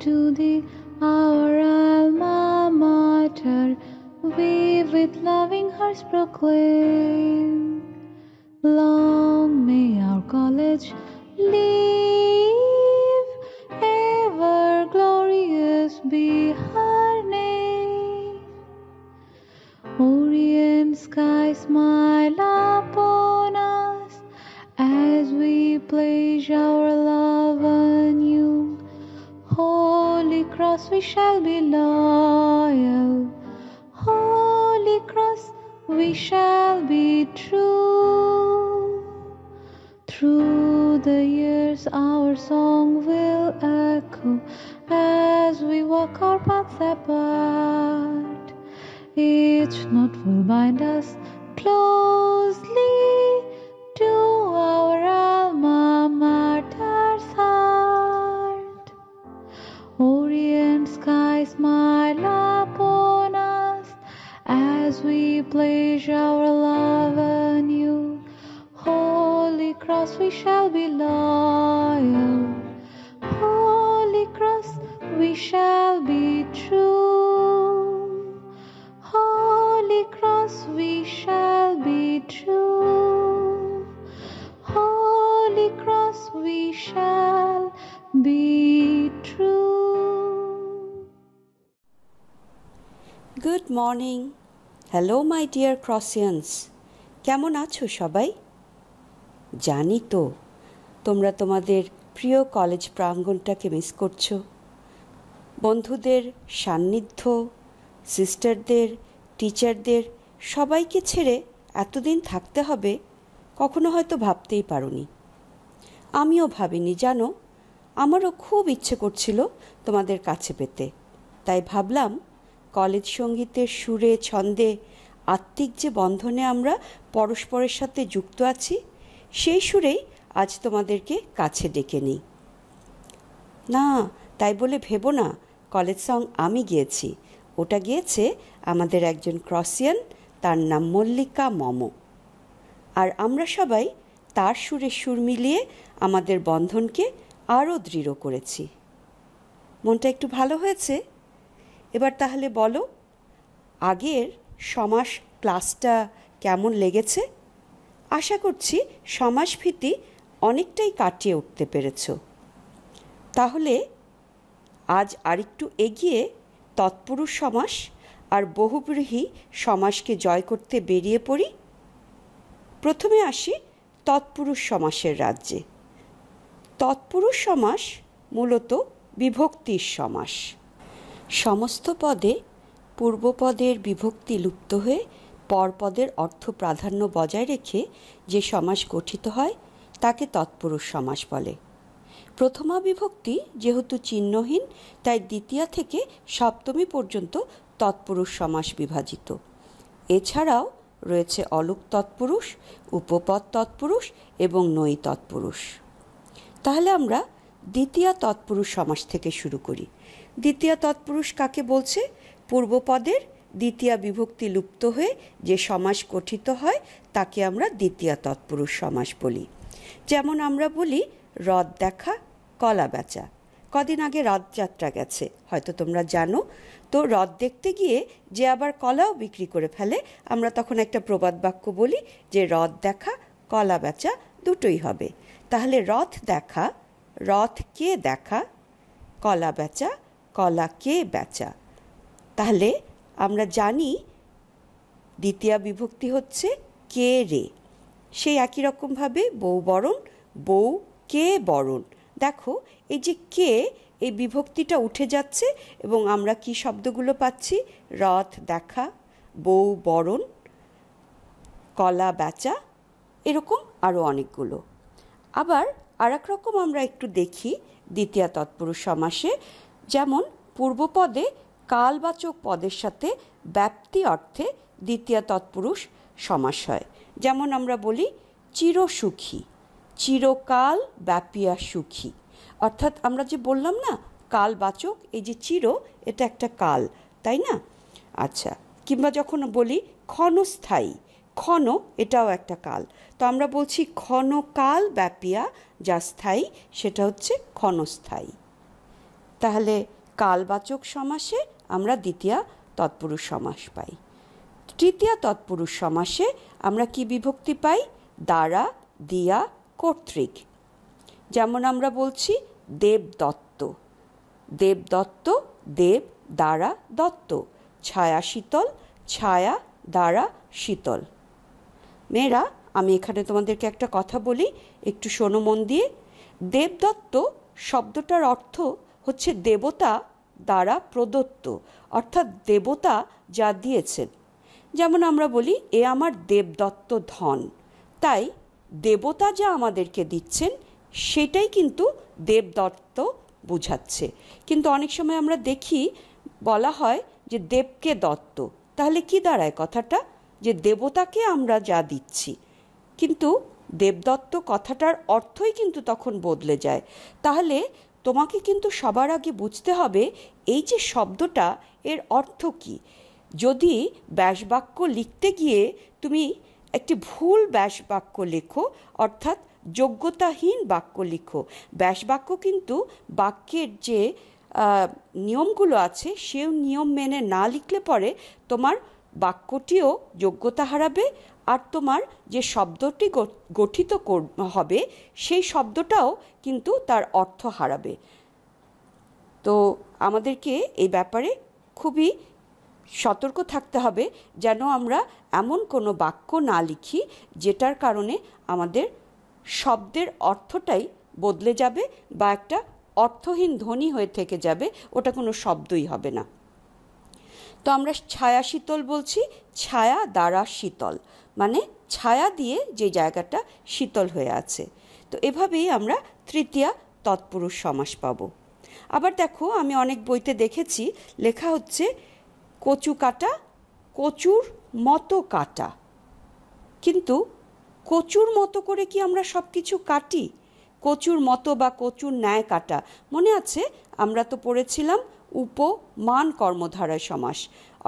to thee, our alma mater, we with loving hearts proclaim. Long may our college live, ever glorious be her name. Orient sky smile upon us as we pledge our we shall be loyal. Holy cross we shall be true. Through the years our song will echo as we walk our paths apart. Each knot will bind us closely to we pledge our love anew. Holy Cross, we shall be loyal. Holy Cross, we shall be true. Holy Cross, we shall be true. Holy Cross, we shall be true. Good morning. Hello my dear ক্রসিয়ান্স কেমন আছো সবাই জানি তো তোমরা তোমাদের প্রিয় college প্রাঙ্গণটাকে miss করছো বন্ধুদের সান্নিধ্য সিস্টারদের টিচারদের সবাইকে ছেড়ে এতদিন থাকতে হবে কখনো হয়তো ভাবতেই পারোনি আমিও ভাবিনি জানো আমারও খুব ইচ্ছে করছিল তোমাদের কাছে পেতে তাই ভাবলাম কলেজ সঙ্গীতের সুরে ছন্দে আত্মিক যে বন্ধনে আমরা পরস্পরের সাথে যুক্ত আছি সেই সুরেই আজ তোমাদেরকে কাছে ডেকে নিই না তাই বলে ভেবো না কলেজ সং আমি গিয়েছি ওটা গিয়েছে আমাদের একজন ক্রসিয়ান তার নাম মল্লিকা মম আর আমরা সবাই তার সুরে সুর মিলিয়ে আমাদের বন্ধনকে আরও দৃঢ় করেছি মনটা একটু ভালো হয়েছে এবার তাহলে বলো আগের সমাস ক্লাসটা কেমন লেগেছে আশা করছি সমাসভীতি অনেকটাই কাটিয়ে উঠতে পেরেছ তাহলে আজ আরেকটু এগিয়ে তৎপুরুষ সমাস আর বহুব্রীহী সমাসকে জয় করতে বেরিয়ে পড়ি প্রথমে আসি তৎপুরুষ সমাসের রাজ্যে তৎপুরুষ সমাস মূলত বিভক্তির সমাস সমস্ত পদে পূর্বপদের বিভক্তি লুপ্ত হয়ে পরপদের অর্থ প্রাধান্য বজায় রেখে যে সমাস গঠিত হয় তাকে তৎপুরুষ সমাস বলে প্রথমা বিভক্তি যেহেতু চিহ্নহীন তাই দ্বিতীয়া থেকে সপ্তমী পর্যন্ত তৎপুরুষ সমাস বিভাজিত এছাড়াও রয়েছে অলুক তৎপুরুষ উপপদ তৎপুরুষ এবং নৈ তৎপুরুষ তাহলে আমরা দ্বিতীয়া তৎপুরুষ সমাস থেকে শুরু করি দ্বিতীয় তৎপুরুষ কাকে বলছে পূর্বপদের দ্বিতীয় বিভক্তি লুপ্ত হয়ে যে সমাস গঠিত হয় তাকে আমরা দ্বিতীয় তৎপুরুষ সমাস বলি যেমন আমরা বলি রদ দেখা কলা বেচা কদিন আগে রথযাত্রা গেছে হয়তো তোমরা জানো তো রথ দেখতে গিয়ে যে আবার কলাও বিক্রি করে ফেলে আমরা তখন একটা প্রবাদ বাক্য বলি যে রথ দেখা কলা বেচা দুটোই হবে তাহলে রথ দেখা রথ কে দেখা কলা বেচা কলা কে বেচা তাহলে আমরা জানি দ্বিতীয় বিভক্তি হচ্ছে কে রে সেই একই রকমভাবে বউ বরণ বউ কে বরণ দেখো এই যে কে এই বিভক্তিটা উঠে যাচ্ছে এবং আমরা কি শব্দগুলো পাচ্ছি রথ দেখা বউ বরণ কলা বেচা এরকম আরও অনেকগুলো আবার আর রকম আমরা একটু দেখি দ্বিতীয় তৎপুরুষ সমাসে যেমন পূর্বপদে কালবাচক পদের সাথে ব্যাপ্তি অর্থে দ্বিতীয় তৎপুরুষ সমাস হয় যেমন আমরা বলি চিরসুখী চিরকাল ব্যাপিয়া সুখী অর্থাৎ আমরা যে বললাম না কালবাচক এই যে চির এটা একটা কাল তাই না আচ্ছা কিংবা যখন বলি ক্ষণস্থায়ী ক্ষণ এটাও একটা কাল তো আমরা বলছি ক্ষণকাল ব্যাপিয়া যা স্থায়ী সেটা হচ্ছে ক্ষণস্থায়ী তাহলে কালবাচক সমাসে আমরা দ্বিতীয় তৎপুরুষ সমাস পাই তৃতীয়া তৎপুরুষ সমাসে আমরা কি বিভক্তি পাই দ্বারা দিয়া কর্তৃক যেমন আমরা বলছি দেবদত্ত দেবদত্ত দেব দ্বারা দত্ত ছায়া শীতল ছায়া দ্বারা শীতল মেয়েরা আমি এখানে তোমাদেরকে একটা কথা বলি একটু শোনো মন দিয়ে দেবদত্ত শব্দটার অর্থ হচ্ছে দেবতা দ্বারা প্রদত্ত অর্থাৎ দেবতা যা দিয়েছেন যেমন আমরা বলি এ আমার দেবদত্ত ধন তাই দেবতা যা আমাদেরকে দিচ্ছেন সেটাই কিন্তু দেবদত্ত বুঝাচ্ছে কিন্তু অনেক সময় আমরা দেখি বলা হয় যে দেবকে দত্ত তাহলে কি দাঁড়ায় কথাটা যে দেবতাকে আমরা যা দিচ্ছি কিন্তু দেবদত্ত কথাটার অর্থই কিন্তু তখন বদলে যায় তাহলে তোমাকে কিন্তু সবার আগে বুঝতে হবে এই যে শব্দটা এর অর্থ কি যদি ব্যাসবাক্য লিখতে গিয়ে তুমি একটি ভুল ব্যাসবাক্য লেখো অর্থাৎ যোগ্যতাহীন বাক্য লিখো ব্যাসবাক্য কিন্তু বাক্যের যে নিয়মগুলো আছে সেও নিয়ম মেনে না লিখলে পরে তোমার বাক্যটিও যোগ্যতা হারাবে আর তোমার যে শব্দটি গঠিত হবে সেই শব্দটাও কিন্তু তার অর্থ হারাবে তো আমাদেরকে এই ব্যাপারে খুবই সতর্ক থাকতে হবে যেন আমরা এমন কোনো বাক্য না লিখি যেটার কারণে আমাদের শব্দের অর্থটাই বদলে যাবে বা একটা অর্থহীন ধ্বনি হয়ে থেকে যাবে ওটা কোনো শব্দই হবে না তো আমরা ছায়া শীতল বলছি ছায়া দ্বারা শীতল মানে ছায়া দিয়ে যে জায়গাটা শীতল হয়ে আছে তো এভাবেই আমরা তৃতীয়া তৎপুরুষ সমাস পাবো আবার দেখো আমি অনেক বইতে দেখেছি লেখা হচ্ছে কচু কাটা কচুর মতো কাটা কিন্তু কচুর মতো করে কি আমরা সব কিছু কাটি কচুর মতো বা কচুর ন্যায় কাটা মনে আছে আমরা তো পড়েছিলাম উপমান কর্মধারায় সমাস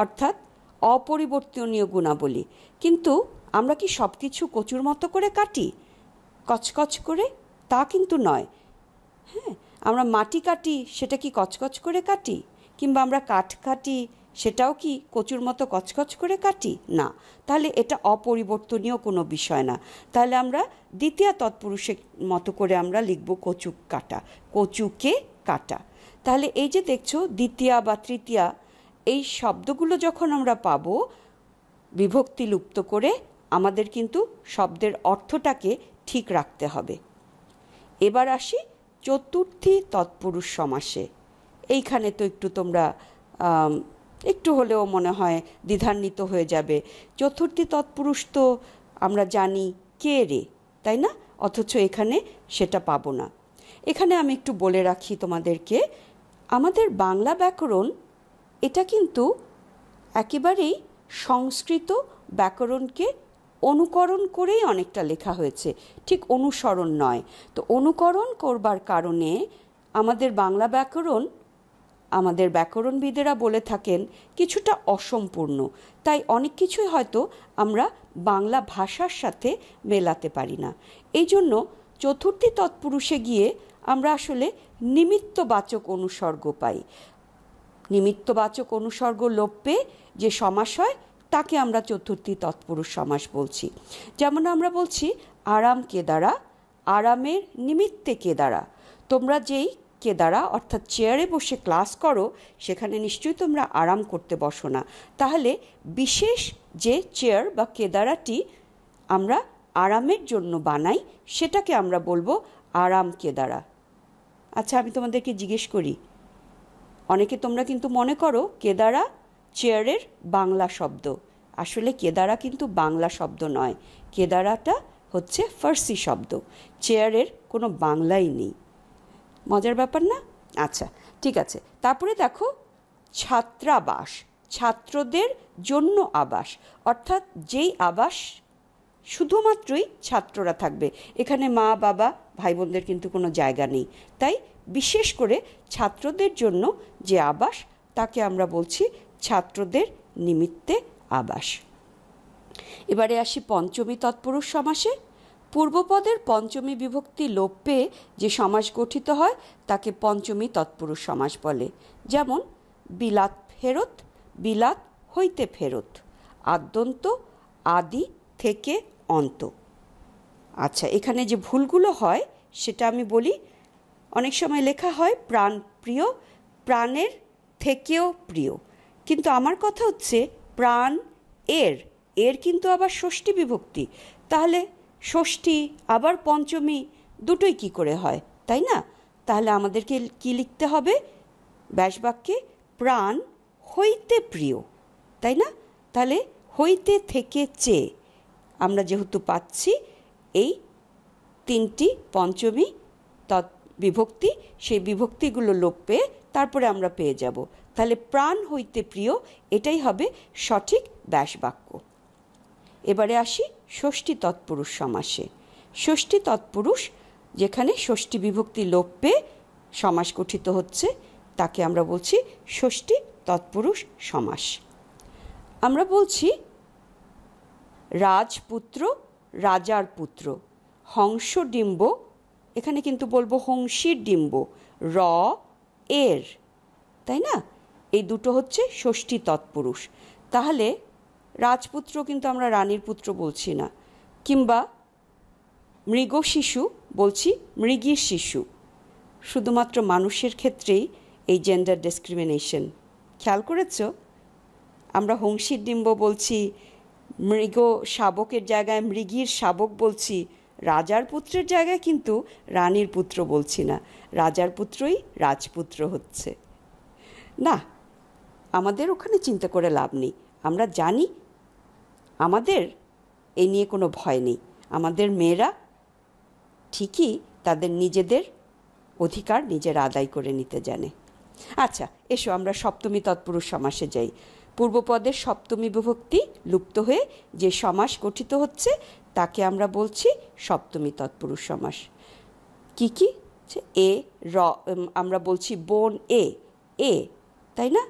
অর্থাৎ অপরিবর্তনীয় গুণাবলী কিন্তু আমরা কি সব কিছু কচুর মতো করে কাটি কচকচ করে তা কিন্তু নয় হ্যাঁ আমরা মাটি কাটি সেটা কি কচকচ করে কাটি কিংবা আমরা কাঠ কাটি সেটাও কি কচুর মতো কচকচ করে কাটি না তাহলে এটা অপরিবর্তনীয় কোনো বিষয় না তাহলে আমরা দ্বিতীয় তৎপুরুষের মতো করে আমরা লিখব কচুক কাটা কচুকে কাটা তাহলে এই যে দেখছো দ্বিতীয়া বা তৃতীয়া এই শব্দগুলো যখন আমরা পাবো বিভক্তি লুপ্ত করে আমাদের কিন্তু শব্দের অর্থটাকে ঠিক রাখতে হবে এবার আসি চতুর্থী তৎপুরুষ সমাসে এইখানে তো একটু তোমরা একটু হলেও মনে হয় দ্বিধান্বিত হয়ে যাবে চতুর্থী তৎপুরুষ তো আমরা জানি কে রে তাই না অথচ এখানে সেটা পাবো না এখানে আমি একটু বলে রাখি তোমাদেরকে আমাদের বাংলা ব্যাকরণ এটা কিন্তু একেবারেই সংস্কৃত ব্যাকরণকে অনুকরণ করেই অনেকটা লেখা হয়েছে ঠিক অনুসরণ নয় তো অনুকরণ করবার কারণে আমাদের বাংলা ব্যাকরণ আমাদের ব্যাকরণবিদেরা বলে থাকেন কিছুটা অসম্পূর্ণ তাই অনেক কিছুই হয়তো আমরা বাংলা ভাষার সাথে মেলাতে পারি না এই জন্য চতুর্থী তৎপুরুষে গিয়ে আমরা আসলে নিমিত্তবাচক অনুসর্গ পাই নিমিত্তবাচক অনুসর্গ লোপ পেয়ে যে সমাস হয় তাকে আমরা চতুর্থী তৎপুরুষ সমাস বলছি যেমন আমরা বলছি আরাম কেদারা আরামের নিমিত্তে কেদারা তোমরা যেই কেদারা অর্থাৎ চেয়ারে বসে ক্লাস করো সেখানে নিশ্চয়ই তোমরা আরাম করতে বসো না তাহলে বিশেষ যে চেয়ার বা কেদারাটি আমরা আরামের জন্য বানাই সেটাকে আমরা বলবো আরাম কেদারা আচ্ছা আমি তোমাদেরকে জিজ্ঞেস করি অনেকে তোমরা কিন্তু মনে করো কেদারা চেয়ারের বাংলা শব্দ আসলে কেদারা কিন্তু বাংলা শব্দ নয় কেদারাটা হচ্ছে ফার্সি শব্দ চেয়ারের কোনো বাংলাই নেই মজার ব্যাপার না আচ্ছা ঠিক আছে তারপরে দেখো ছাত্রাবাস ছাত্রদের জন্য আবাস অর্থাৎ যেই আবাস শুধুমাত্রই ছাত্ররা থাকবে এখানে মা বাবা ভাই বোনদের কিন্তু কোনো জায়গা নেই তাই বিশেষ করে ছাত্রদের জন্য যে আবাস তাকে আমরা বলছি ছাত্রদের নিমিত্তে আবাস এবারে আসি পঞ্চমী তৎপুরুষ সমাসে পূর্বপদের পঞ্চমী বিভক্তি লোপ পেয়ে যে সমাস গঠিত হয় তাকে পঞ্চমী তৎপুরুষ সমাস বলে যেমন বিলাত ফেরত বিলাত হইতে ফেরত আদ্যন্ত আদি থেকে অন্ত আচ্ছা এখানে যে ভুলগুলো হয় সেটা আমি বলি অনেক সময় লেখা হয় প্রাণ প্রিয় প্রাণের থেকেও প্রিয় কিন্তু আমার কথা হচ্ছে প্রাণ এর এর কিন্তু আবার ষষ্ঠী বিভক্তি তাহলে ষষ্ঠী আবার পঞ্চমী দুটোই কি করে হয় তাই না তাহলে আমাদেরকে কি লিখতে হবে ব্যাসবাক্যে প্রাণ হইতে প্রিয় তাই না তাহলে হইতে থেকে চেয়ে আমরা যেহেতু পাচ্ছি এই তিনটি পঞ্চমী তৎ বিভক্তি সেই বিভক্তিগুলো লোপ পেয়ে তারপরে আমরা পেয়ে যাব তাহলে প্রাণ হইতে প্রিয় এটাই হবে সঠিক ব্যাসবাক্য এবারে আসি ষষ্ঠী তৎপুরুষ সমাসে ষষ্ঠী তৎপুরুষ যেখানে ষষ্ঠী বিভক্তি লোপ পেয়ে সমাস গঠিত হচ্ছে তাকে আমরা বলছি ষষ্ঠী তৎপুরুষ সমাস আমরা বলছি রাজপুত্র রাজার পুত্র হংস ডিম্ব এখানে কিন্তু বলবো হংসীর ডিম্ব র এর তাই না এই দুটো হচ্ছে ষষ্ঠী তৎপুরুষ তাহলে রাজপুত্র কিন্তু আমরা রানীর পুত্র বলছি না কিংবা মৃগ শিশু বলছি মৃগীর শিশু শুধুমাত্র মানুষের ক্ষেত্রেই এই জেন্ডার ডিসক্রিমিনেশন খেয়াল করেছ আমরা হংসীর ডিম্ব বলছি মৃগ শাবকের জায়গায় মৃগীর শাবক বলছি রাজার পুত্রের জায়গায় কিন্তু রানীর পুত্র বলছি না রাজার পুত্রই রাজপুত্র হচ্ছে না আমাদের ওখানে চিন্তা করে লাভ নেই আমরা জানি আমাদের এ নিয়ে কোনো ভয় নেই আমাদের মেয়েরা ঠিকই তাদের নিজেদের অধিকার নিজের আদায় করে নিতে জানে আচ্ছা এসো আমরা সপ্তমী তৎপুরুষ সমাসে যাই পূর্বপদের সপ্তমী বিভক্তি লুপ্ত হয়ে যে সমাস গঠিত হচ্ছে তাকে আমরা বলছি সপ্তমী তৎপুরুষ সমাস কি কি এ র আমরা বলছি বোন এ এ তাই না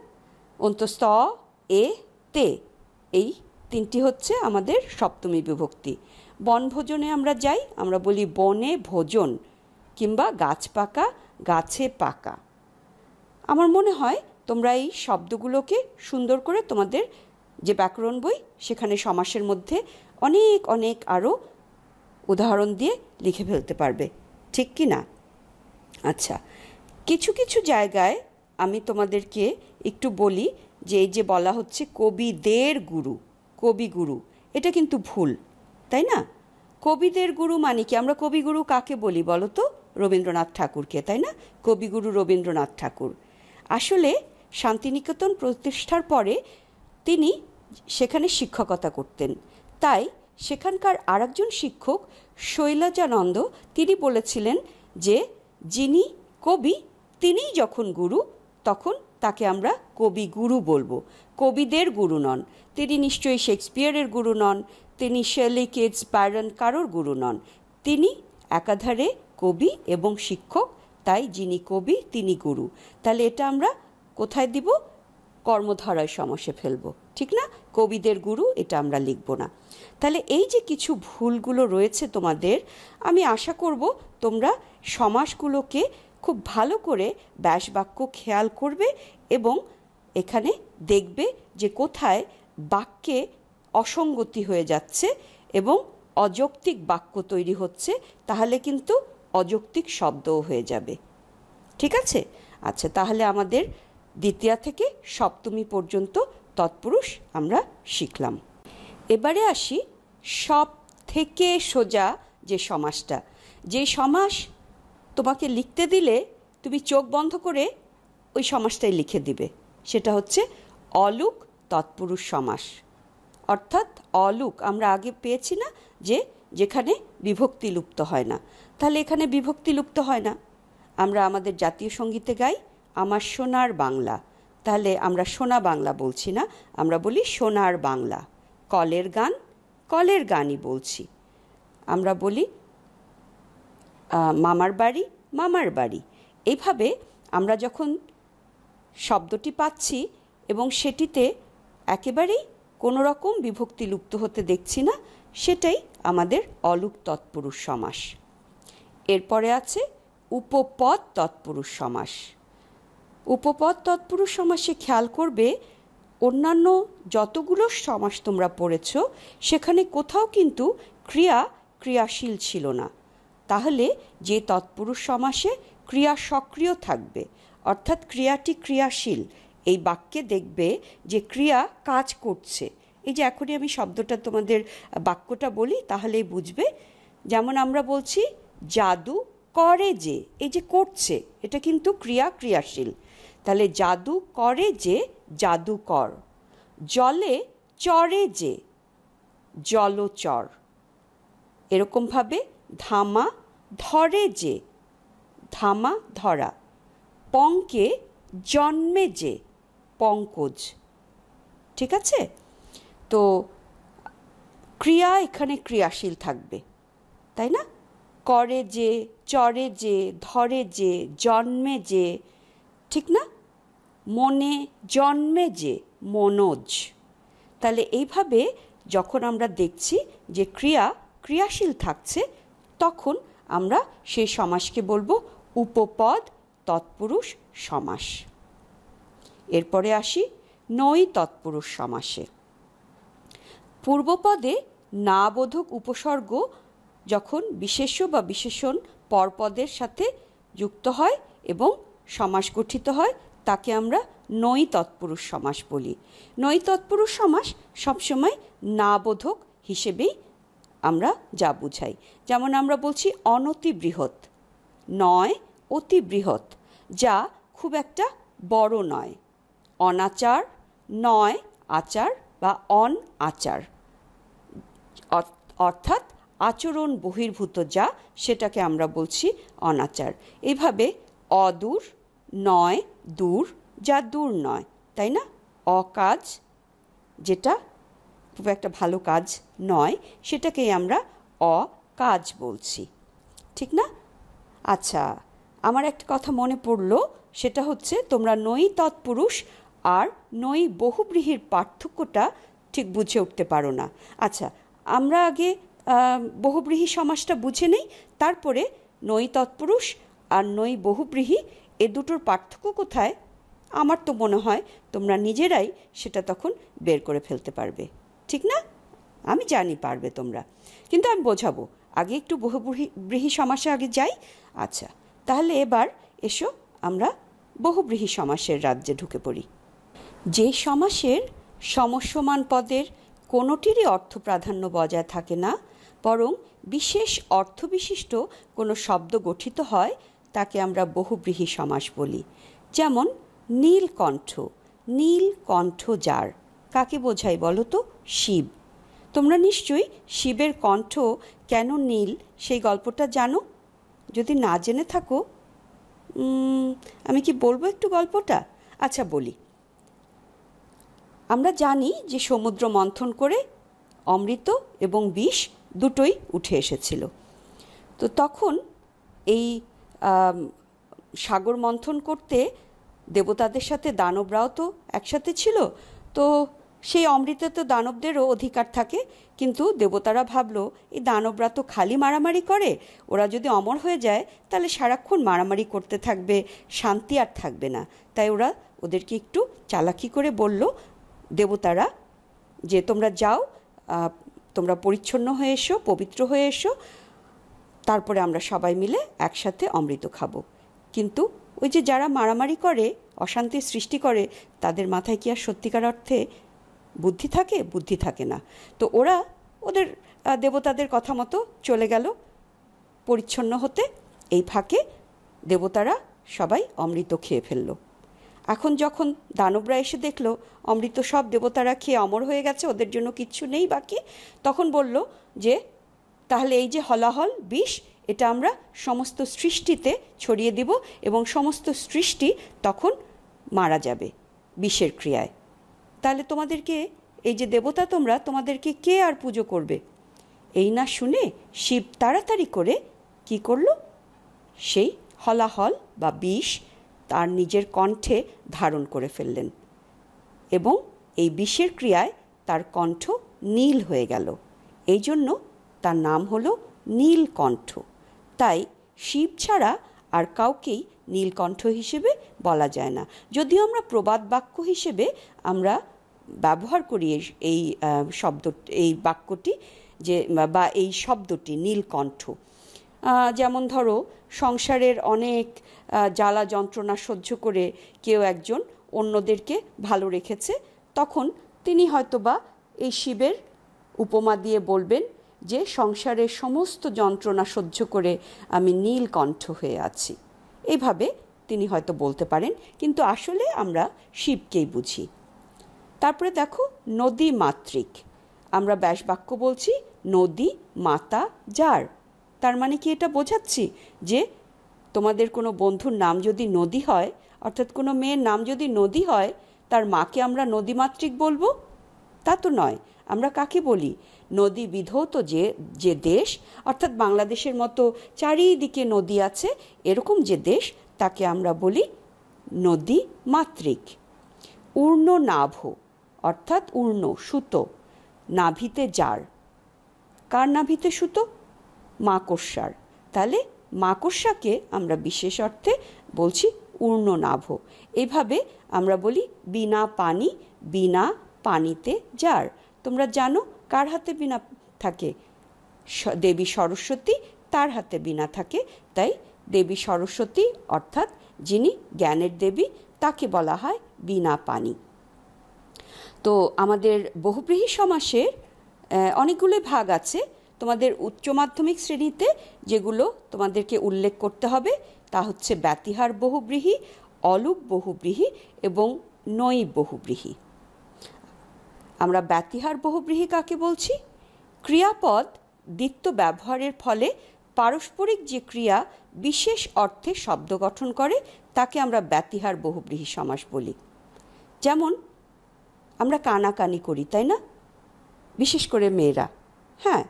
অন্তস্ত এ তে এই তিনটি হচ্ছে আমাদের সপ্তমী বিভক্তি বনভোজনে আমরা যাই আমরা বলি বনে ভোজন কিংবা গাছ পাকা গাছে পাকা আমার মনে হয় তোমরা এই শব্দগুলোকে সুন্দর করে তোমাদের যে ব্যাকরণ বই সেখানে সমাসের মধ্যে অনেক অনেক আরও উদাহরণ দিয়ে লিখে ফেলতে পারবে ঠিক কি না আচ্ছা কিছু কিছু জায়গায় আমি তোমাদেরকে একটু বলি যে এই যে বলা হচ্ছে কবিদের গুরু কবিগুরু এটা কিন্তু ভুল তাই না কবিদের গুরু মানে কি আমরা কবিগুরু কাকে বলি বলো তো রবীন্দ্রনাথ ঠাকুরকে তাই না কবিগুরু রবীন্দ্রনাথ ঠাকুর আসলে শান্তিনিকেতন প্রতিষ্ঠার পরে তিনি সেখানে শিক্ষকতা করতেন তাই সেখানকার আরেকজন শিক্ষক শৈলজানন্দ তিনি বলেছিলেন যে যিনি কবি তিনিই যখন গুরু তখন তাকে আমরা কবি গুরু বলবো কবিদের গুরু নন তিনি নিশ্চয়ই শেক্সপিয়ারের গুরু নন তিনি শেলি কেটস বায়রন কারোর গুরু নন তিনি একাধারে কবি এবং শিক্ষক তাই যিনি কবি তিনি গুরু তাহলে এটা আমরা কোথায় দিব কর্মধারায় সমস্যা ফেলব ঠিক না কবিদের গুরু এটা আমরা লিখব না তাহলে এই যে কিছু ভুলগুলো রয়েছে তোমাদের আমি আশা করব তোমরা সমাসগুলোকে খুব ভালো করে ব্যাসবাক্য খেয়াল করবে এবং এখানে দেখবে যে কোথায় বাক্যে অসঙ্গতি হয়ে যাচ্ছে এবং অযৌক্তিক বাক্য তৈরি হচ্ছে তাহলে কিন্তু অযৌক্তিক শব্দও হয়ে যাবে ঠিক আছে আচ্ছা তাহলে আমাদের দ্বিতীয়া থেকে সপ্তমী পর্যন্ত তৎপুরুষ আমরা শিখলাম এবারে আসি সব থেকে সোজা যে সমাসটা যে সমাস তোমাকে লিখতে দিলে তুমি চোখ বন্ধ করে ওই সমাসটাই লিখে দিবে সেটা হচ্ছে অলুক তৎপুরুষ সমাস অর্থাৎ অলুক আমরা আগে পেয়েছি না যে যেখানে বিভক্তি লুপ্ত হয় না তাহলে এখানে বিভক্তি লুপ্ত হয় না আমরা আমাদের জাতীয় সঙ্গীতে গাই আমার সোনার বাংলা তাহলে আমরা সোনা বাংলা বলছি না আমরা বলি সোনার বাংলা কলের গান কলের গানই বলছি আমরা বলি মামার বাড়ি মামার বাড়ি এইভাবে আমরা যখন শব্দটি পাচ্ছি এবং সেটিতে একেবারেই কোনো রকম বিভক্তি লুপ্ত হতে দেখছি না সেটাই আমাদের অলুক তৎপুরুষ সমাস এরপরে আছে উপপদ তৎপুরুষ সমাস উপপদ তৎপুরুষ সমাসে খেয়াল করবে অন্যান্য যতগুলো সমাস তোমরা পড়েছ সেখানে কোথাও কিন্তু ক্রিয়া ক্রিয়াশীল ছিল না তাহলে যে তৎপুরুষ সমাসে ক্রিয়া সক্রিয় থাকবে অর্থাৎ ক্রিয়াটি ক্রিয়াশীল এই বাক্যে দেখবে যে ক্রিয়া কাজ করছে এই যে এখনই আমি শব্দটা তোমাদের বাক্যটা বলি তাহলেই বুঝবে যেমন আমরা বলছি জাদু করে যে এই যে করছে এটা কিন্তু ক্রিয়া ক্রিয়াশীল তাহলে জাদু করে যে জাদুকর জলে চরে যে জলচর এরকমভাবে ধামা ধরে যে ধামা ধরা পঙ্কে জন্মে যে পঙ্কজ ঠিক আছে তো ক্রিয়া এখানে ক্রিয়াশীল থাকবে তাই না করে যে চরে যে ধরে যে জন্মে যে ঠিক না মনে জন্মে যে মনোজ তাহলে এইভাবে যখন আমরা দেখছি যে ক্রিয়া ক্রিয়াশীল থাকছে তখন আমরা সেই সমাসকে বলবো উপপদ তৎপুরুষ সমাস এরপরে আসি নই তৎপুরুষ সমাসে পূর্বপদে নাবোধক উপসর্গ যখন বিশেষ্য বা বিশেষণ পরপদের সাথে যুক্ত হয় এবং সমাস গঠিত হয় তাকে আমরা নই তৎপুরুষ সমাস বলি নই তৎপুরুষ সমাস সবসময় নাবোধক হিসেবেই আমরা যা বুঝাই যেমন আমরা বলছি অনতি বৃহৎ নয় অতি বৃহৎ যা খুব একটা বড় নয় অনাচার নয় আচার বা অন আচার অর্থাৎ আচরণ বহির্ভূত যা সেটাকে আমরা বলছি অনাচার এভাবে অদূর নয় দূর যা দূর নয় তাই না অকাজ যেটা খুব একটা ভালো কাজ নয় সেটাকেই আমরা অকাজ বলছি ঠিক না আচ্ছা আমার একটা কথা মনে পড়ল সেটা হচ্ছে তোমরা নই তৎপুরুষ আর নই বহুব্রীহির পার্থক্যটা ঠিক বুঝে উঠতে পারো না আচ্ছা আমরা আগে বহুব্রীহি সমাজটা বুঝে নেই তারপরে নই তৎপুরুষ আর নই বহুব্রীহি এ দুটোর পার্থক্য কোথায় আমার তো মনে হয় তোমরা নিজেরাই সেটা তখন বের করে ফেলতে পারবে ঠিক না আমি জানি পারবে তোমরা কিন্তু আমি বোঝাবো আগে একটু বহুব্রীহি সমাসে আগে যাই আচ্ছা তাহলে এবার এসো আমরা বহুব্রীহি সমাসের রাজ্যে ঢুকে পড়ি যে সমাসের সমস্যমান পদের কোনোটিরই অর্থ প্রাধান্য বজায় থাকে না বরং বিশেষ অর্থবিশিষ্ট কোনো শব্দ গঠিত হয় তাকে আমরা বহুব্রীহি সমাস বলি যেমন নীলকণ্ঠ নীলকণ্ঠ যার কাকে বোঝায় বলো তো শিব তোমরা নিশ্চয়ই শিবের কণ্ঠ কেন নীল সেই গল্পটা জানো যদি না জেনে থাকো আমি কি বলবো একটু গল্পটা আচ্ছা বলি আমরা জানি যে সমুদ্র মন্থন করে অমৃত এবং বিষ দুটোই উঠে এসেছিল তো তখন এই সাগর মন্থন করতে দেবতাদের সাথে দানবরাও তো একসাথে ছিল তো সেই অমৃত তো দানবদেরও অধিকার থাকে কিন্তু দেবতারা ভাবল এই দানবরা তো খালি মারামারি করে ওরা যদি অমর হয়ে যায় তাহলে সারাক্ষণ মারামারি করতে থাকবে শান্তি আর থাকবে না তাই ওরা ওদেরকে একটু চালাকি করে বলল দেবতারা যে তোমরা যাও তোমরা পরিচ্ছন্ন হয়ে এসো পবিত্র হয়ে এসো তারপরে আমরা সবাই মিলে একসাথে অমৃত খাবো কিন্তু ওই যে যারা মারামারি করে অশান্তির সৃষ্টি করে তাদের মাথায় কি আর সত্যিকার অর্থে বুদ্ধি থাকে বুদ্ধি থাকে না তো ওরা ওদের দেবতাদের কথা মতো চলে গেল পরিচ্ছন্ন হতে এই ফাঁকে দেবতারা সবাই অমৃত খেয়ে ফেলল এখন যখন দানবরা এসে দেখল অমৃত সব দেবতারা খেয়ে অমর হয়ে গেছে ওদের জন্য কিচ্ছু নেই বাকি তখন বলল যে তাহলে এই যে হলাহল বিষ এটা আমরা সমস্ত সৃষ্টিতে ছড়িয়ে দিব এবং সমস্ত সৃষ্টি তখন মারা যাবে বিষের ক্রিয়ায় তাহলে তোমাদেরকে এই যে দেবতা তোমরা তোমাদেরকে কে আর পুজো করবে এই না শুনে শিব তাড়াতাড়ি করে কি করল সেই হলাহল বা বিষ তার নিজের কণ্ঠে ধারণ করে ফেললেন এবং এই বিষের ক্রিয়ায় তার কণ্ঠ নীল হয়ে গেল এই জন্য তার নাম হল নীলকণ্ঠ তাই শিব ছাড়া আর কাউকেই নীলকণ্ঠ হিসেবে বলা যায় না যদিও আমরা প্রবাদ বাক্য হিসেবে আমরা ব্যবহার করি এই শব্দ এই বাক্যটি যে বা এই শব্দটি নীলকণ্ঠ যেমন ধরো সংসারের অনেক জ্বালা যন্ত্রণা সহ্য করে কেউ একজন অন্যদেরকে ভালো রেখেছে তখন তিনি হয়তোবা এই শিবের উপমা দিয়ে বলবেন যে সংসারের সমস্ত যন্ত্রণা সহ্য করে আমি নীলকণ্ঠ হয়ে আছি এইভাবে তিনি হয়তো বলতে পারেন কিন্তু আসলে আমরা শিবকেই বুঝি তারপরে দেখো নদী মাতৃক আমরা ব্যাসবাক্য বলছি নদী মাতা যার তার মানে কি এটা বোঝাচ্ছি যে তোমাদের কোনো বন্ধুর নাম যদি নদী হয় অর্থাৎ কোনো মেয়ের নাম যদি নদী হয় তার মাকে আমরা নদীমাতৃক বলবো তা তো নয় আমরা কাকে বলি নদী বিধৌত যে যে দেশ অর্থাৎ বাংলাদেশের মতো চারিদিকে নদী আছে এরকম যে দেশ তাকে আমরা বলি নদী মাতৃক উর্ণ নাভ অর্থাৎ উর্ণ সুতো নাভিতে জার কার নাভিতে সুতো মাকড়সার তাহলে মাকড়সাকে আমরা বিশেষ অর্থে বলছি উর্ণ নাভ এভাবে আমরা বলি বিনা পানি বিনা পানিতে যার তোমরা জানো কার হাতে বিনা থাকে দেবী সরস্বতী তার হাতে বিনা থাকে তাই দেবী সরস্বতী অর্থাৎ যিনি জ্ঞানের দেবী তাকে বলা হয় বিনা পানি তো আমাদের বহুব্রীহী সমাসের অনেকগুলো ভাগ আছে তোমাদের উচ্চ মাধ্যমিক শ্রেণীতে যেগুলো তোমাদেরকে উল্লেখ করতে হবে তা হচ্ছে ব্যতিহার বহুব্রীহী অলুক বহুব্রীহী এবং নৈ বহুব্রীহী আমরা ব্যতিহার বহুব্রীহী কাকে বলছি ক্রিয়াপদ দিত্য ব্যবহারের ফলে পারস্পরিক যে ক্রিয়া বিশেষ অর্থে শব্দ গঠন করে তাকে আমরা ব্যতিহার বহুব্রীহি সমাস বলি যেমন আমরা কানাকানি করি তাই না বিশেষ করে মেয়েরা হ্যাঁ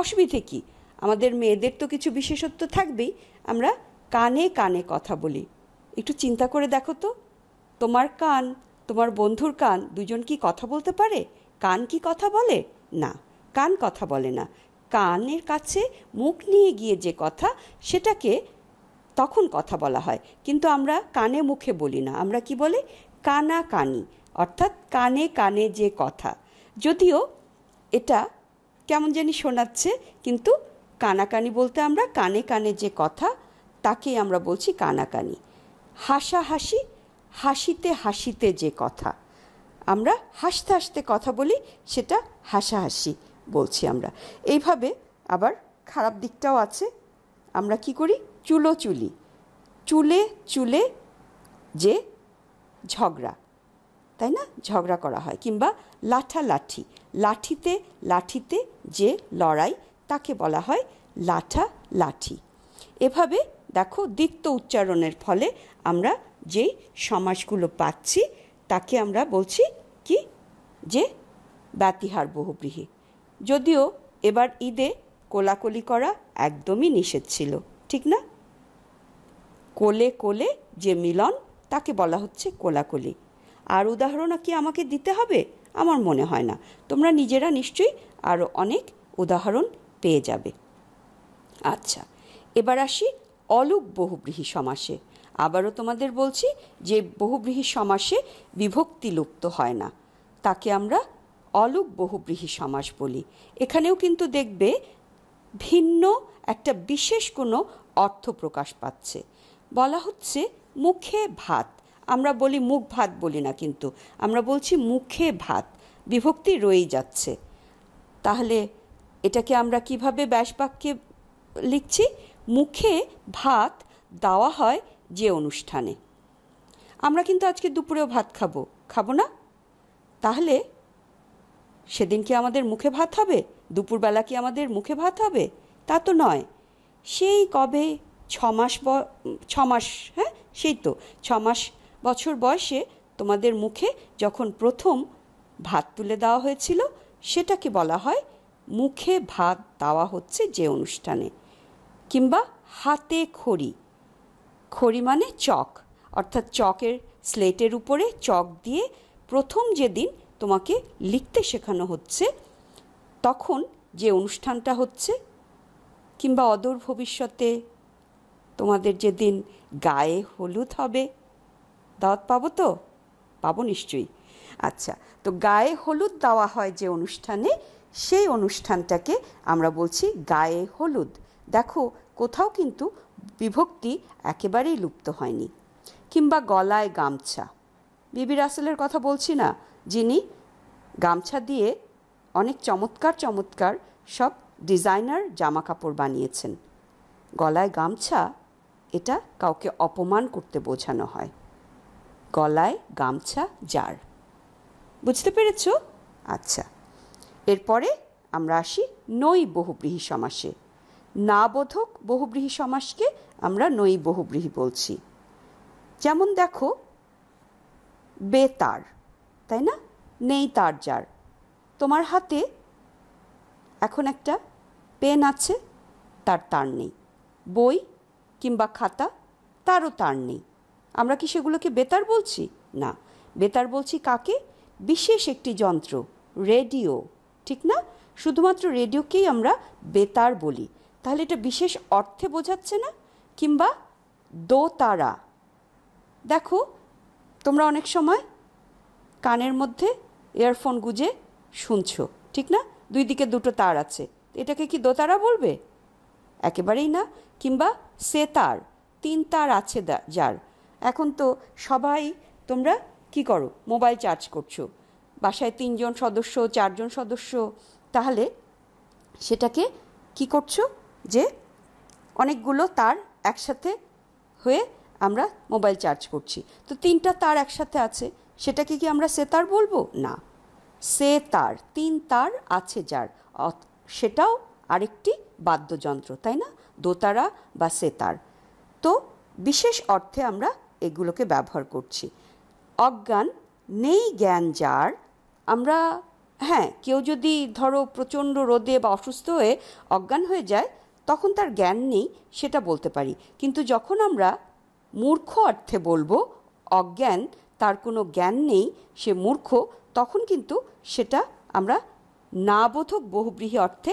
অসুবিধে কি আমাদের মেয়েদের তো কিছু বিশেষত্ব থাকবেই আমরা কানে কানে কথা বলি একটু চিন্তা করে দেখো তো তোমার কান তোমার বন্ধুর কান দুজন কি কথা বলতে পারে কান কি কথা বলে না কান কথা বলে না কানের কাছে মুখ নিয়ে গিয়ে যে কথা সেটাকে তখন কথা বলা হয় কিন্তু আমরা কানে মুখে বলি না আমরা কি বলি কানা কানি অর্থাৎ কানে কানে যে কথা যদিও এটা কেমন জানি শোনাচ্ছে কিন্তু কানাকানি বলতে আমরা কানে কানে যে কথা তাকেই আমরা বলছি কানাকানি হাসাহাসি হাসিতে হাসিতে যে কথা আমরা হাসতে হাসতে কথা বলি সেটা হাসাহাসি বলছি আমরা এইভাবে আবার খারাপ দিকটাও আছে আমরা কি করি চুলো চুলি চুলে চুলে যে ঝগড়া তাই না ঝগড়া করা হয় কিংবা লাঠা লাঠি লাঠিতে লাঠিতে যে লড়াই তাকে বলা হয় লাঠা লাঠি এভাবে দেখো দিত্য উচ্চারণের ফলে আমরা যেই সমাজগুলো পাচ্ছি তাকে আমরা বলছি কি যে ব্যতিহার বহুব্রীহী যদিও এবার ঈদে কোলাকলি করা একদমই নিষেধ ছিল ঠিক না কোলে কোলে যে মিলন তাকে বলা হচ্ছে কোলাকলি আর উদাহরণ কি আমাকে দিতে হবে আমার মনে হয় না তোমরা নিজেরা নিশ্চয়ই আরও অনেক উদাহরণ পেয়ে যাবে আচ্ছা এবার আসি অলুক বহুব্রীহী সমাসে আবারও তোমাদের বলছি যে বহুব্রীহী সমাসে বিভক্তি লুপ্ত হয় না তাকে আমরা অলোক বহুব্রীহী সমাস বলি এখানেও কিন্তু দেখবে ভিন্ন একটা বিশেষ কোনো অর্থ প্রকাশ পাচ্ছে বলা হচ্ছে মুখে ভাত আমরা বলি মুখ ভাত বলি না কিন্তু আমরা বলছি মুখে ভাত বিভক্তি রয়েই যাচ্ছে তাহলে এটাকে আমরা কিভাবে ব্যাসবাক্যে লিখছি মুখে ভাত দেওয়া হয় যে অনুষ্ঠানে আমরা কিন্তু আজকে দুপুরেও ভাত খাবো খাবো না তাহলে সেদিন কি আমাদের মুখে ভাত হবে দুপুরবেলা কি আমাদের মুখে ভাত হবে তা তো নয় সেই কবে ছমাস ছমাস হ্যাঁ সেই তো ছমাস বছর বয়সে তোমাদের মুখে যখন প্রথম ভাত তুলে দেওয়া হয়েছিল সেটাকে বলা হয় মুখে ভাত দেওয়া হচ্ছে যে অনুষ্ঠানে কিংবা হাতে খড়ি খড়ি মানে চক অর্থাৎ চকের স্লেটের উপরে চক দিয়ে প্রথম যেদিন তোমাকে লিখতে শেখানো হচ্ছে তখন যে অনুষ্ঠানটা হচ্ছে কিংবা অদূর ভবিষ্যতে তোমাদের যেদিন গায়ে হলুদ হবে দাওয়াত পাবো তো পাবো নিশ্চয়ই আচ্ছা তো গায়ে হলুদ দেওয়া হয় যে অনুষ্ঠানে সেই অনুষ্ঠানটাকে আমরা বলছি গায়ে হলুদ দেখো কোথাও কিন্তু বিভক্তি একেবারেই লুপ্ত হয়নি কিংবা গলায় গামছা বিবি রাসেলের কথা বলছি না যিনি গামছা দিয়ে অনেক চমৎকার চমৎকার সব ডিজাইনার জামা কাপড় বানিয়েছেন গলায় গামছা এটা কাউকে অপমান করতে বোঝানো হয় গলায় গামছা যার বুঝতে পেরেছ আচ্ছা এরপরে আমরা আসি নই বহুব্রীহি সমাসে না বোধক বহুব্রীহি সমাসকে আমরা নই বহুব্রীহি বলছি যেমন দেখো বেতার তাই না নেই তার যার তোমার হাতে এখন একটা পেন আছে তার তার নেই বই কিংবা খাতা তারও তার নেই আমরা কি সেগুলোকে বেতার বলছি না বেতার বলছি কাকে বিশেষ একটি যন্ত্র রেডিও ঠিক না শুধুমাত্র রেডিওকেই আমরা বেতার বলি তাহলে এটা বিশেষ অর্থে বোঝাচ্ছে না কিংবা দোতারা দেখো তোমরা অনেক সময় কানের মধ্যে ইয়ারফোন গুজে শুনছো ঠিক না দুই দিকে দুটো তার আছে এটাকে কি দোতারা বলবে একেবারেই না কিংবা সে তার তিন তার আছে যার এখন তো সবাই তোমরা কি করো মোবাইল চার্জ করছো বাসায় তিনজন সদস্য চারজন সদস্য তাহলে সেটাকে কি করছো যে অনেকগুলো তার একসাথে হয়ে আমরা মোবাইল চার্জ করছি তো তিনটা তার একসাথে আছে সেটাকে কি আমরা সেতার বলবো না সে তার তিন তার আছে যার সেটাও আরেকটি বাদ্যযন্ত্র তাই না দোতারা বা সেতার তো বিশেষ অর্থে আমরা এগুলোকে ব্যবহার করছি অজ্ঞান নেই জ্ঞান যার আমরা হ্যাঁ কেউ যদি ধরো প্রচণ্ড রোদে বা অসুস্থ হয়ে অজ্ঞান হয়ে যায় তখন তার জ্ঞান নেই সেটা বলতে পারি কিন্তু যখন আমরা মূর্খ অর্থে বলবো অজ্ঞান তার কোনো জ্ঞান নেই সে মূর্খ তখন কিন্তু সেটা আমরা না বোধক বহুব্রীহী অর্থে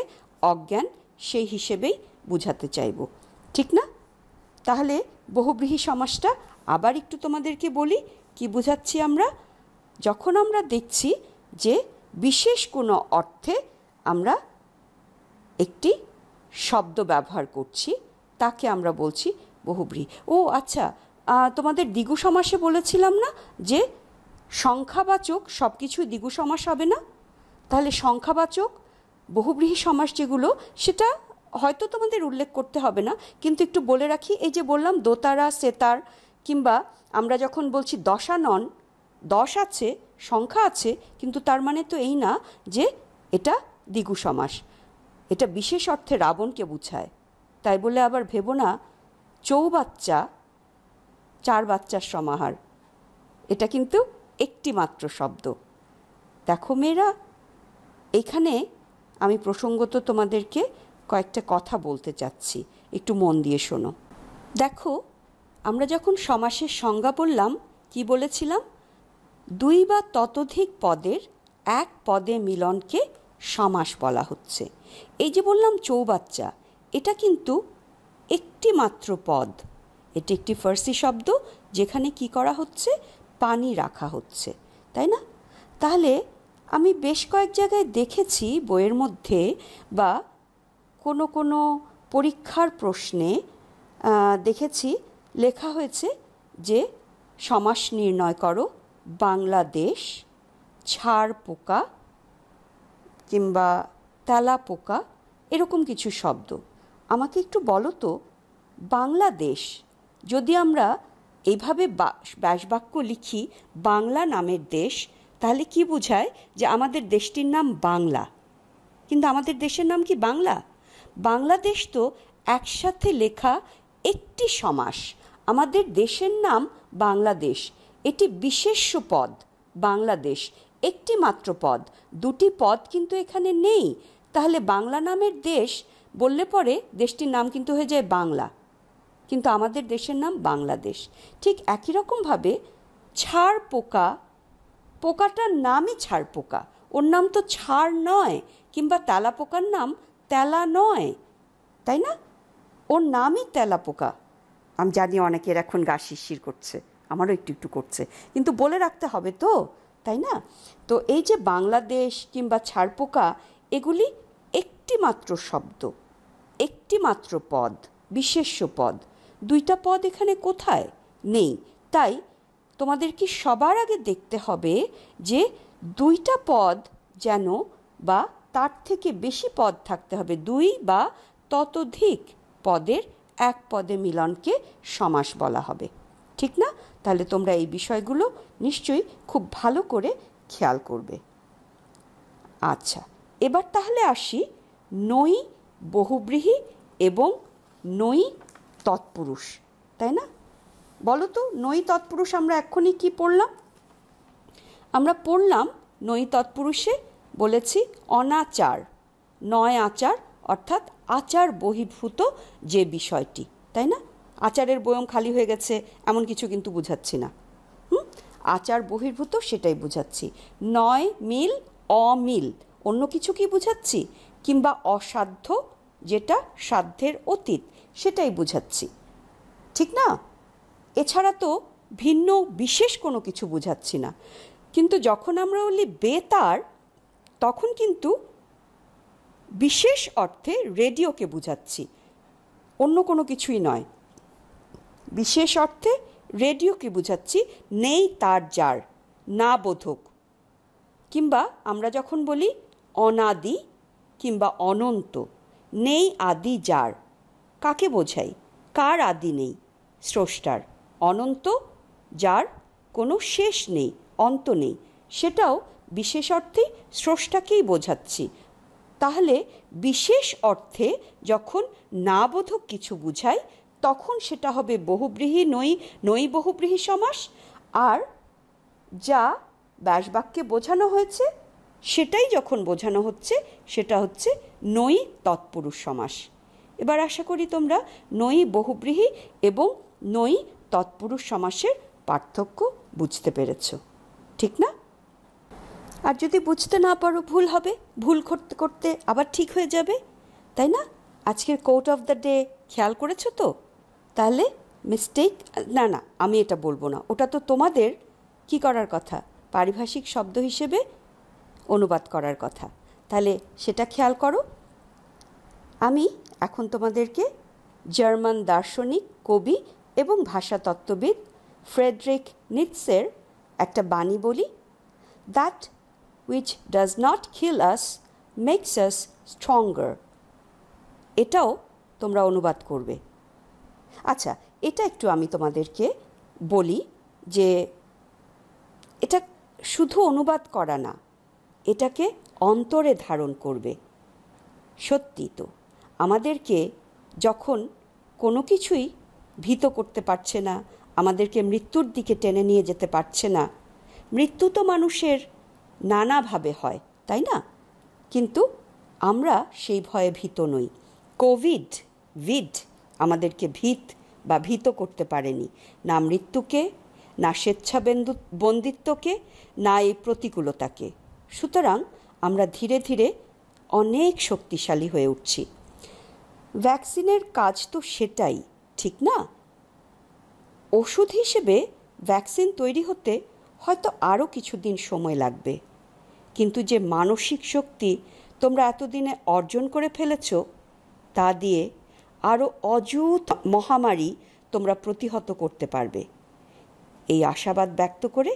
অজ্ঞান সেই হিসেবেই বুঝাতে চাইব ঠিক না তাহলে বহুব্রীহী সমাজটা আবার একটু তোমাদেরকে বলি কি বুঝাচ্ছি আমরা যখন আমরা দেখছি যে বিশেষ কোনো অর্থে আমরা একটি শব্দ ব্যবহার করছি তাকে আমরা বলছি বহুব্রীহী ও আচ্ছা তোমাদের দ্বিগু সমাসে বলেছিলাম না যে সংখ্যাবাচক সব কিছু দ্বিগু সমাস হবে না তাহলে সংখ্যাবাচক বহুব্রীহি সমাস যেগুলো সেটা হয়তো তোমাদের উল্লেখ করতে হবে না কিন্তু একটু বলে রাখি এই যে বললাম দোতারা সেতার কিংবা আমরা যখন বলছি দশা নন দশ আছে সংখ্যা আছে কিন্তু তার মানে তো এই না যে এটা দ্বিগু সমাস এটা বিশেষ অর্থে রাবণকে বুঝায় তাই বলে আবার ভেবো না চৌবাচ্চা চার বাচ্চার সমাহার এটা কিন্তু একটি মাত্র শব্দ দেখো মেয়েরা এখানে আমি প্রসঙ্গত তোমাদেরকে কয়েকটা কথা বলতে চাচ্ছি একটু মন দিয়ে শোনো দেখো আমরা যখন সমাসের সংজ্ঞা বললাম কি বলেছিলাম দুই বা ততোধিক পদের এক পদে মিলনকে সমাস বলা হচ্ছে এই যে বললাম চৌবাচ্চা এটা কিন্তু একটি মাত্র পদ এটি একটি ফার্সি শব্দ যেখানে কি করা হচ্ছে পানি রাখা হচ্ছে তাই না তাহলে আমি বেশ কয়েক জায়গায় দেখেছি বইয়ের মধ্যে বা কোনো কোনো পরীক্ষার প্রশ্নে দেখেছি লেখা হয়েছে যে সমাস নির্ণয় করো বাংলাদেশ ছাড় পোকা কিংবা তেলা পোকা এরকম কিছু শব্দ আমাকে একটু বলো তো বাংলাদেশ যদি আমরা এভাবে ব্যাসবাক্য লিখি বাংলা নামের দেশ তাহলে কি বোঝায় যে আমাদের দেশটির নাম বাংলা কিন্তু আমাদের দেশের নাম কি বাংলা বাংলাদেশ তো একসাথে লেখা একটি সমাস আমাদের দেশের নাম বাংলাদেশ এটি বিশেষ্য পদ বাংলাদেশ একটি মাত্র পদ দুটি পদ কিন্তু এখানে নেই তাহলে বাংলা নামের দেশ বললে পরে দেশটির নাম কিন্তু হয়ে যায় বাংলা কিন্তু আমাদের দেশের নাম বাংলাদেশ ঠিক একই রকমভাবে ছাড় পোকা পোকাটার নামই ছাড় পোকা ওর নাম তো ছাড় নয় কিংবা তেলা পোকার নাম তেলা নয় তাই না ওর নামই তেলা পোকা আমি জানি অনেকের এখন গা শিরশির করছে আমারও একটু একটু করছে কিন্তু বলে রাখতে হবে তো তাই না তো এই যে বাংলাদেশ কিংবা পোকা এগুলি একটি মাত্র শব্দ একটি মাত্র পদ বিশেষ্য পদ দুইটা পদ এখানে কোথায় নেই তাই তোমাদের কি সবার আগে দেখতে হবে যে দুইটা পদ যেন বা তার থেকে বেশি পদ থাকতে হবে দুই বা ততোধিক পদের এক পদে মিলনকে সমাস বলা হবে ঠিক না তাহলে তোমরা এই বিষয়গুলো নিশ্চয়ই খুব ভালো করে খেয়াল করবে আচ্ছা এবার তাহলে আসি নই বহুব্রীহী এবং নই তৎপুরুষ তাই না বলো তো নই তৎপুরুষ আমরা এক্ষুনি কি পড়লাম আমরা পড়লাম নই তৎপুরুষে বলেছি অনাচার নয় আচার অর্থাৎ আচার বহির্ভূত যে বিষয়টি তাই না আচারের বয়ম খালি হয়ে গেছে এমন কিছু কিন্তু বুঝাচ্ছি না হুম আচার বহির্ভূত সেটাই বুঝাচ্ছি নয় মিল অমিল অন্য কিছু কি বুঝাচ্ছি কিংবা অসাধ্য যেটা সাধ্যের অতীত সেটাই বোঝাচ্ছি ঠিক না এছাড়া তো ভিন্ন বিশেষ কোনো কিছু বোঝাচ্ছি না কিন্তু যখন আমরা বলি বেতার তখন কিন্তু বিশেষ অর্থে রেডিওকে বোঝাচ্ছি অন্য কোনো কিছুই নয় বিশেষ অর্থে রেডিওকে বোঝাচ্ছি নেই তার যার না বোধক কিংবা আমরা যখন বলি অনাদি কিংবা অনন্ত নেই আদি যার কাকে বোঝাই কার আদি নেই স্রষ্টার অনন্ত যার কোনো শেষ নেই অন্ত নেই সেটাও বিশেষ অর্থে স্রষ্টাকেই বোঝাচ্ছি তাহলে বিশেষ অর্থে যখন না বোধক কিছু বুঝাই তখন সেটা হবে বহুব্রীহী নই নই বহুব্রীহী সমাস আর যা ব্যাসবাক্যে বোঝানো হয়েছে সেটাই যখন বোঝানো হচ্ছে সেটা হচ্ছে নই তৎপুরুষ সমাস এবার আশা করি তোমরা নই বহুব্রীহী এবং নই তৎপুরুষ সমাসের পার্থক্য বুঝতে পেরেছ ঠিক না আর যদি বুঝতে না পারো ভুল হবে ভুল করতে করতে আবার ঠিক হয়ে যাবে তাই না আজকের কোর্ট অফ দ্য ডে খেয়াল করেছো তো তাহলে মিস্টেক না না আমি এটা বলবো না ওটা তো তোমাদের কি করার কথা পারিভাষিক শব্দ হিসেবে অনুবাদ করার কথা তাহলে সেটা খেয়াল করো আমি এখন তোমাদেরকে জার্মান দার্শনিক কবি এবং ভাষাতত্ত্ববিদ ফ্রেডরিক নিটসের একটা বাণী বলি that which does not kill us makes us stronger এটাও তোমরা অনুবাদ করবে আচ্ছা এটা একটু আমি তোমাদেরকে বলি যে এটা শুধু অনুবাদ করা না এটাকে অন্তরে ধারণ করবে সত্যি তো আমাদেরকে যখন কোনো কিছুই ভীত করতে পারছে না আমাদেরকে মৃত্যুর দিকে টেনে নিয়ে যেতে পারছে না মৃত্যু তো মানুষের নানাভাবে হয় তাই না কিন্তু আমরা সেই ভয়ে ভীত নই কোভিড ভিড আমাদেরকে ভীত বা ভীত করতে পারেনি না মৃত্যুকে না স্বেচ্ছাবেন্দু বন্দিত্বকে না এই প্রতিকূলতাকে সুতরাং আমরা ধীরে ধীরে অনেক শক্তিশালী হয়ে উঠছি ভ্যাকসিনের কাজ তো সেটাই ঠিক না ওষুধ হিসেবে ভ্যাকসিন তৈরি হতে হয়তো আরও কিছুদিন সময় লাগবে কিন্তু যে মানসিক শক্তি তোমরা এতদিনে অর্জন করে ফেলেছ তা দিয়ে আরও অযুত মহামারী তোমরা প্রতিহত করতে পারবে এই আশাবাদ ব্যক্ত করে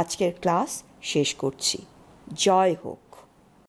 আজকের ক্লাস শেষ করছি জয় হোক